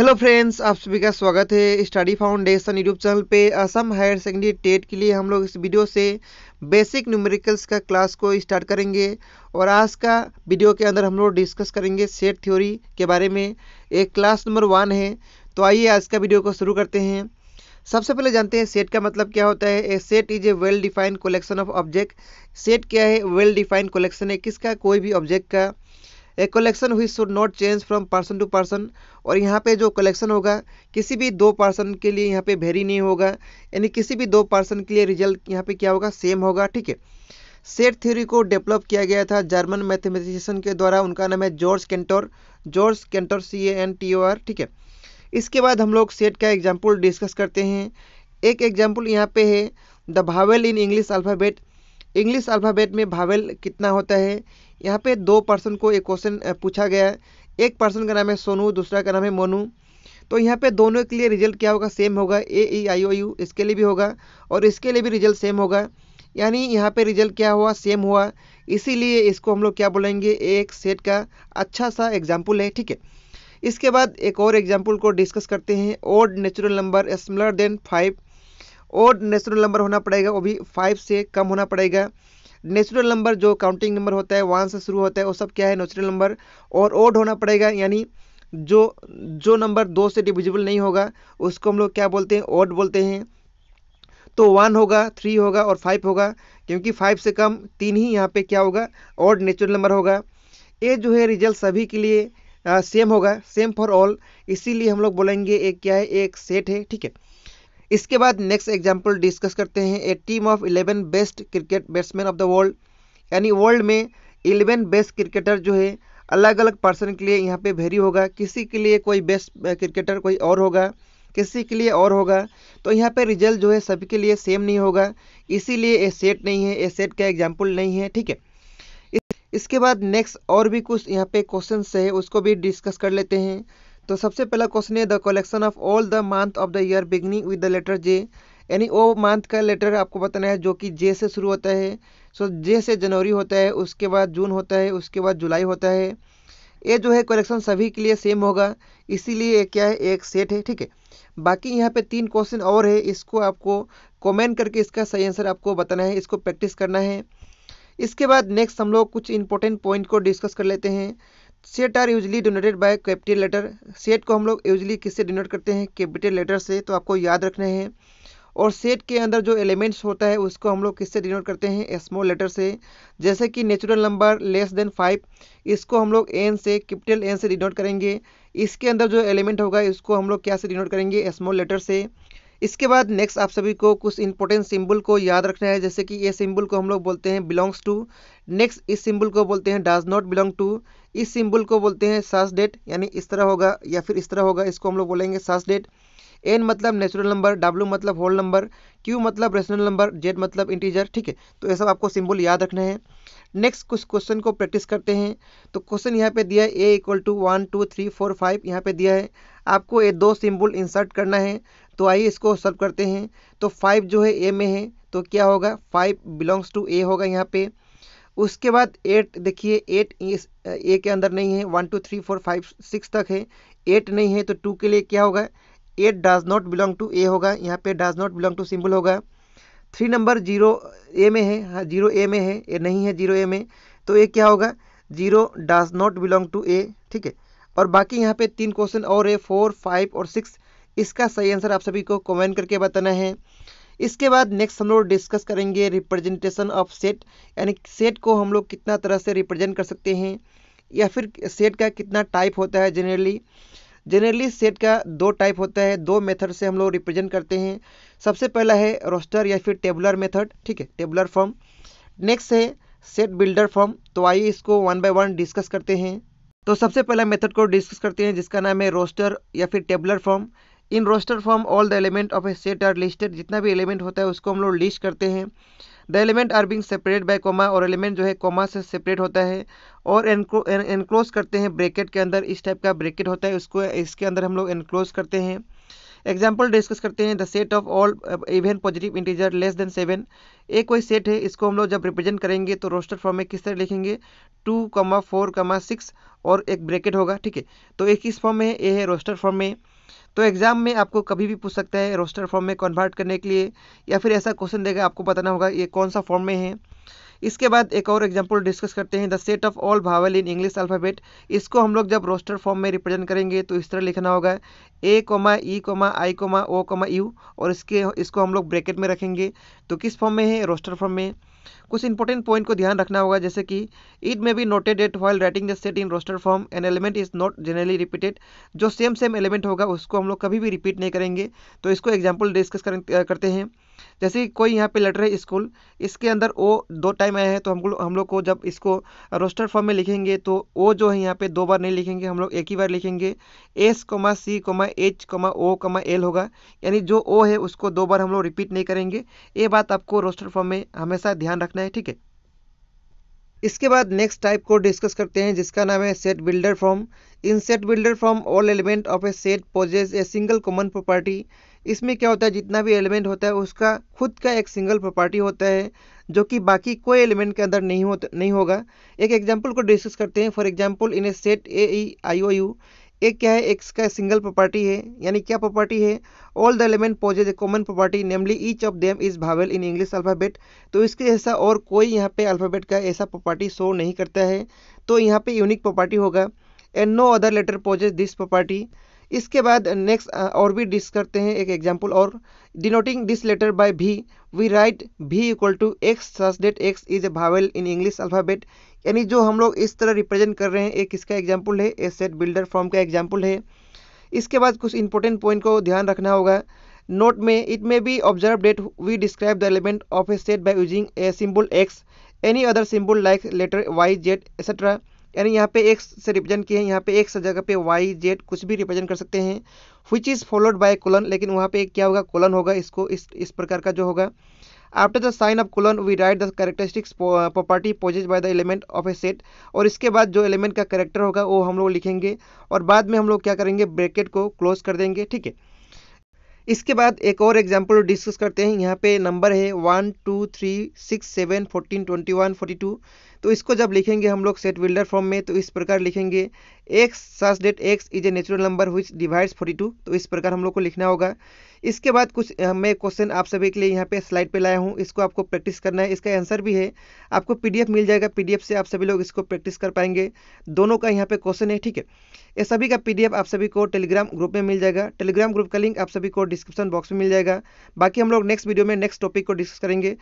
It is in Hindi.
हेलो फ्रेंड्स आप सभी का स्वागत है स्टडी फाउंडेशन यूट्यूब चैनल पे असम हायर सेकेंडरी टेट के लिए हम लोग इस वीडियो से बेसिक न्यूमेरिकल्स का क्लास को स्टार्ट करेंगे और आज का वीडियो के अंदर हम लोग डिस्कस करेंगे सेट थ्योरी के बारे में एक क्लास नंबर वन है तो आइए आज का वीडियो को शुरू करते हैं सबसे पहले जानते हैं सेट का मतलब क्या होता है a set is a well defined collection of object set क्या है वेल डिफाइंड कलेक्शन है किसका कोई भी ऑब्जेक्ट का a collection which should not change from person to person और यहाँ पे जो कलेक्शन होगा किसी भी दो पर्सन के लिए यहाँ पे वेरी नहीं होगा यानी किसी भी दो पर्सन के लिए रिजल्ट यहाँ पे क्या होगा सेम होगा ठीक है सेट थ्योरी को डेवलप किया गया था जर्मन मैथमेटिशियन के द्वारा उनका नाम है George Cantor George Cantor C A N T O R ठीक है इसके बाद हम लोग सेट का एग्जाम्पल डिस्कस करते हैं एक एग्जाम्पल यहाँ पे है the vowel in English alphabet English alphabet में भावेल कितना होता है यहाँ पे दो पर्सन को एक क्वेश्चन पूछा गया है एक पर्सन का नाम है सोनू दूसरा का नाम है मोनू तो यहाँ पे दोनों के लिए रिजल्ट क्या होगा सेम होगा ए ई आई ओ यू इसके लिए भी होगा और इसके लिए भी रिजल्ट सेम होगा यानी यहाँ पे रिजल्ट क्या हुआ सेम हुआ इसीलिए इसको हम लोग क्या बोलेंगे एक सेट का अच्छा सा एग्जाम्पल है ठीक है इसके बाद एक और एग्जाम्पल को डिस्कस करते हैं odd natural number smaller than five और नेचुरल नंबर होना पड़ेगा वो भी फाइव से कम होना पड़ेगा नेचुरल नंबर जो काउंटिंग नंबर होता है वन से शुरू होता है वो सब क्या है नेचुरल नंबर और ओड होना पड़ेगा यानी जो जो नंबर दो से डिविजिबल नहीं होगा उसको हम लोग क्या बोलते हैं ओड बोलते हैं तो वन होगा थ्री होगा और फाइव होगा क्योंकि फाइव से कम तीन ही यहाँ पे क्या होगा ओड नेचुरल नंबर होगा ये जो है रिजल्ट सभी के लिए आ, सेम होगा सेम फॉर ऑल इसीलिए हम लोग बोलेंगे एक क्या है एक सेट है ठीक है इसके बाद नेक्स्ट एग्जाम्पल डिस्कस करते हैं a team of eleven best cricket batsman of the world यानी वर्ल्ड में इलेवन बेस्ट क्रिकेटर जो है अलग अलग पर्सन के लिए यहाँ पे वेरी होगा किसी के लिए कोई बेस्ट क्रिकेटर कोई और होगा किसी के लिए और होगा तो यहाँ पे रिजल्ट जो है सभी के लिए सेम नहीं होगा इसीलिए ए सेट नहीं है ए सेट का एग्जाम्पल नहीं है ठीक है इसके बाद नेक्स्ट और भी कुछ यहाँ पे क्वेश्चन है उसको भी डिस्कस कर लेते हैं तो सबसे पहला क्वेश्चन है the collection of all the month of the year beginning with the letter J यानी वो मंथ का लेटर आपको बताना है जो कि जे से शुरू होता है सो so, जे से जनवरी होता है उसके बाद जून होता है उसके बाद जुलाई होता है ये जो है कलेक्शन सभी के लिए सेम होगा इसीलिए क्या है एक सेट है ठीक है बाकी यहाँ पे तीन क्वेश्चन और है इसको आपको कमेंट करके इसका सही आंसर आपको बताना है इसको प्रैक्टिस करना है इसके बाद नेक्स्ट हम लोग कुछ इंपॉर्टेंट पॉइंट को डिस्कस कर लेते हैं set are usually denoted by capital letter set को हम लोग यूजली किससे डोनेट करते हैं कैपिटल लेटर से तो आपको याद रखना है और सेट के अंदर जो एलिमेंट्स होता है उसको हम लोग किससे डिनोट करते हैं स्मॉल लेटर से जैसे कि natural number less than five इसको हम लोग एन से कैपिटल एन से डिनोट करेंगे इसके अंदर जो एलिमेंट होगा इसको हम लोग क्या से डिनोट करेंगे स्मॉल लेटर से इसके बाद नेक्स्ट आप सभी को कुछ इंपॉर्टेंट सिंबल को याद रखना है जैसे कि ये सिंबल को हम लोग बोलते हैं बिलोंग्स टू नेक्स्ट इस सिंबल को बोलते हैं डाज नॉट बिलोंग टू इस सिंबल को बोलते हैं सास डेट यानी इस तरह होगा या फिर इस तरह होगा इसको हम लोग बोलेंगे सास डेट एन मतलब नेचुरल नंबर डब्ल्यू मतलब होल नंबर क्यू मतलब रेशनल नंबर जेड मतलब इंटीजर ठीक है तो ये सब आपको सिंबल याद रखना है नेक्स्ट कुछ क्वेश्चन को प्रैक्टिस करते हैं तो क्वेश्चन यहाँ पे दिया है A equal to one two three four five यहाँ पे दिया है आपको ये दो सिंबल इंसर्ट करना है तो आइए इसको सॉल्व करते हैं तो फाइव जो है ए में है तो क्या होगा फाइव बिलोंग्स टू ए होगा यहाँ पे उसके बाद एट देखिए एट इस ए के अंदर नहीं है one two three four five six तक है एट नहीं है तो टू के लिए क्या होगा eight does not belong to A होगा यहाँ पे does not belong to symbol होगा थ्री नंबर जीरो ए में है हाँ, जीरो ए में है ये नहीं है जीरो ए में तो ये क्या होगा zero does not belong to A ठीक है और बाकी यहाँ पे तीन क्वेश्चन और है फोर फाइव और सिक्स इसका सही आंसर आप सभी को कमेंट करके बताना है इसके बाद नेक्स्ट हम लोग डिस्कस करेंगे रिप्रेजेंटेशन ऑफ सेट यानी सेट को हम लोग कितना तरह से रिप्रेजेंट कर सकते हैं या फिर सेट का कितना टाइप होता है जनरली जनरली सेट का दो टाइप होता है दो मेथड से हम लोग रिप्रेजेंट करते हैं सबसे पहला है रोस्टर या फिर टेबुलर मेथड ठीक है टेबुलर फॉर्म नेक्स्ट है सेट बिल्डर फॉर्म तो आइए इसको वन बाय वन डिस्कस करते हैं तो सबसे पहला मेथड को डिस्कस करते हैं जिसका नाम है रोस्टर या फिर tabular form in roster form all the element of a set are listed जितना भी एलिमेंट होता है उसको हम लोग लिस्ट करते हैं the element are being separate by comma और एलिमेंट जो है कोमा से सेपरेट होता है और एनक्लोज करते हैं ब्रेकेट के अंदर इस टाइप का ब्रेकेट होता है उसको इसके अंदर हम लोग एनक्लोज करते हैं एग्जाम्पल डिस्कस करते हैं the set of all even positive integer less than seven एक कोई सेट है इसको हम लोग जब रिप्रेजेंट करेंगे तो रोस्टर फॉर्म में किस तरह लिखेंगे two comma four comma six और एक ब्रेकेट होगा ठीक है तो एक इस फॉर्म में ये है रोस्टर फॉर्म में तो एग्ज़ाम में आपको कभी भी पूछ सकता है रोस्टर फॉर्म में कन्वर्ट करने के लिए या फिर ऐसा क्वेश्चन देगा आपको बताना होगा ये कौन सा फॉर्म में है इसके बाद एक और एग्जाम्पल डिस्कस करते हैं the set of all vowel in English alphabet इसको हम लोग जब रोस्टर फॉर्म में रिप्रेजेंट करेंगे तो इस तरह लिखना होगा A comma E comma I comma O comma U और इसके इसको हम लोग ब्रैकेट में रखेंगे तो किस फॉर्म में है रोस्टर फॉर्म में कुछ इंपॉर्टेंट पॉइंट को ध्यान रखना होगा जैसे कि it may be noted that while writing the set in roster form an element is not generally repeated जो सेम सेम एलिमेंट होगा उसको हम लोग कभी भी रिपीट नहीं करेंगे तो इसको एग्जाम्पल डिस्कस करते हैं जैसे कोई यहाँ पे लेटर है स्कूल इसके अंदर ओ दो टाइम आया है तो हम लोग हम लोग को जब इसको रोस्टर फॉर्म में लिखेंगे तो ओ जो है यहाँ पे दो बार नहीं लिखेंगे हम लोग एक ही बार लिखेंगे S comma C comma H comma O comma L होगा यानी जो ओ है उसको दो बार हम लोग रिपीट नहीं करेंगे ये बात आपको रोस्टर फॉर्म में हमेशा ध्यान रखना है ठीक है इसके बाद नेक्स्ट टाइप को डिस्कस करते हैं जिसका नाम है set builder form in set builder form all element of a set possess a single common property इसमें क्या होता है जितना भी एलिमेंट होता है उसका खुद का एक सिंगल प्रॉपर्टी होता है जो कि बाकी कोई एलिमेंट के अंदर नहीं होता नहीं होगा एक एग्जाम्पल को डिस्कस करते हैं for example in a set A E I O U एक क्या है एक्स का सिंगल प्रॉपर्टी है यानी क्या प्रॉपर्टी है all the element possess a common property namely each of them is vowel in English alphabet तो इसके ऐसा और कोई यहाँ पे अल्फ़ाबेट का ऐसा प्रॉपर्टी शो नहीं करता है तो यहाँ पे यूनिक प्रॉपर्टी होगा and no other letter possess this property इसके बाद नेक्स्ट और भी डिस करते हैं एक एग्जाम्पल और denoting this letter by V we write V equal to X such that X is a vowel in English alphabet यानी जो हम लोग इस तरह रिप्रेजेंट कर रहे हैं एक इसका एग्जाम्पल है ए सेट बिल्डर फॉर्म का एग्जाम्पल है इसके बाद कुछ इंपॉर्टेंट पॉइंट को ध्यान रखना होगा नोट में it may be observe that we describe the element of a set by using a symbol X any other symbol like letter Y Z etcetera यानी यहाँ पे एक्स से रिप्रेजेंट किए हैं यहाँ पे एक्स जगह पे वाई जेड कुछ भी रिप्रेजेंट कर सकते हैं which is followed by colon लेकिन वहाँ पे क्या होगा कोलन होगा इसको इस इस प्रकार का जो होगा after the sign of colon we write the characteristics property possess by the element of a set और इसके बाद जो एलिमेंट का करेक्टर होगा वो हम लोग लिखेंगे और बाद में हम लोग क्या करेंगे ब्रैकेट को क्लोज कर देंगे ठीक है इसके बाद एक और एग्जाम्पल डिस्कस करते हैं यहाँ पे नंबर है one two three six seven fourteen twenty one forty two तो इसको जब लिखेंगे हम लोग सेट बिल्डर फॉर्म में तो इस प्रकार लिखेंगे X such that X is a natural number which divides forty two तो इस प्रकार हम लोग को लिखना होगा इसके बाद कुछ मैं क्वेश्चन आप सभी के लिए यहाँ पे स्लाइड पे लाया हूँ इसको आपको प्रैक्टिस करना है इसका आंसर भी है आपको पीडीएफ मिल जाएगा पीडीएफ से आप सभी लोग इसको प्रैक्टिस कर पाएंगे दोनों का यहाँ पे क्वेश्चन है ठीक है ये सभी का पीडीएफ आप सभी को टेलीग्राम ग्रुप में मिल जाएगा टेलीग्राम ग्रुप का लिंक आप सभी को डिस्क्रिप्शन बॉक्स में मिल जाएगा बाकी हम लोग नेक्स्ट वीडियो में नेक्स्ट टॉपिक को डिस्कस करेंगे